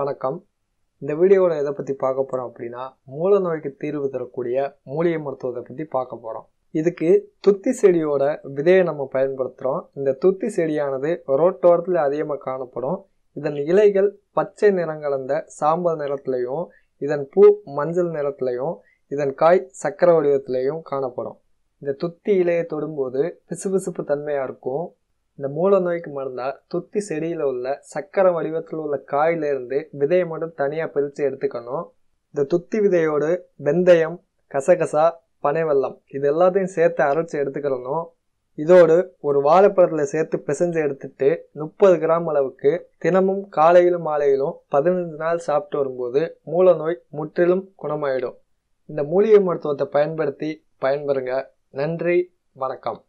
வணக்கம் இந்த வீடியோவில் எதை பற்றி பார்க்க போகிறோம் அப்படின்னா மூல நோய்க்கு தீர்வு தரக்கூடிய மூலிகை மருத்துவத்தை பற்றி பார்க்க போகிறோம் இதுக்கு துத்தி செடியோட விதையை நம்ம பயன்படுத்துகிறோம் இந்த துத்தி செடியானது ரோட்டோரத்தில் அதிகமாக காணப்படும் இதன் இலைகள் பச்சை நிறம் கலந்த சாம்பல் நிறத்துலையும் இதன் பூ மஞ்சள் நிறத்துலையும் இதன் காய் சக்கர வடிவத்திலையும் காணப்படும் இந்த துத்தி இலையை தொடும்போது பிசுபிசுப்பு தன்மையாக இருக்கும் இந்த மூல நோய்க்கு மருந்தா துத்தி செடியில் உள்ள சக்கரை வடிவத்தில் உள்ள காயிலிருந்து விதையை மட்டும் தனியாக பிரித்து எடுத்துக்கணும் இந்த துத்தி விதையோடு வெந்தயம் கசகசா பனைவெல்லம் இது எல்லாத்தையும் சேர்த்து அரைச்சி எடுத்துக்கிறணும் இதோடு ஒரு வாழைப்பழத்தில் சேர்த்து பிசைஞ்சு எடுத்துட்டு முப்பது கிராம் அளவுக்கு தினமும் காலையிலும் மாலையிலும் பதினஞ்சு நாள் சாப்பிட்டு வரும்போது மூல நோய் முற்றிலும் குணமாயிடும் இந்த மூலிகை மருத்துவத்தை பயன்படுத்தி பயன்பெறுங்க நன்றி வணக்கம்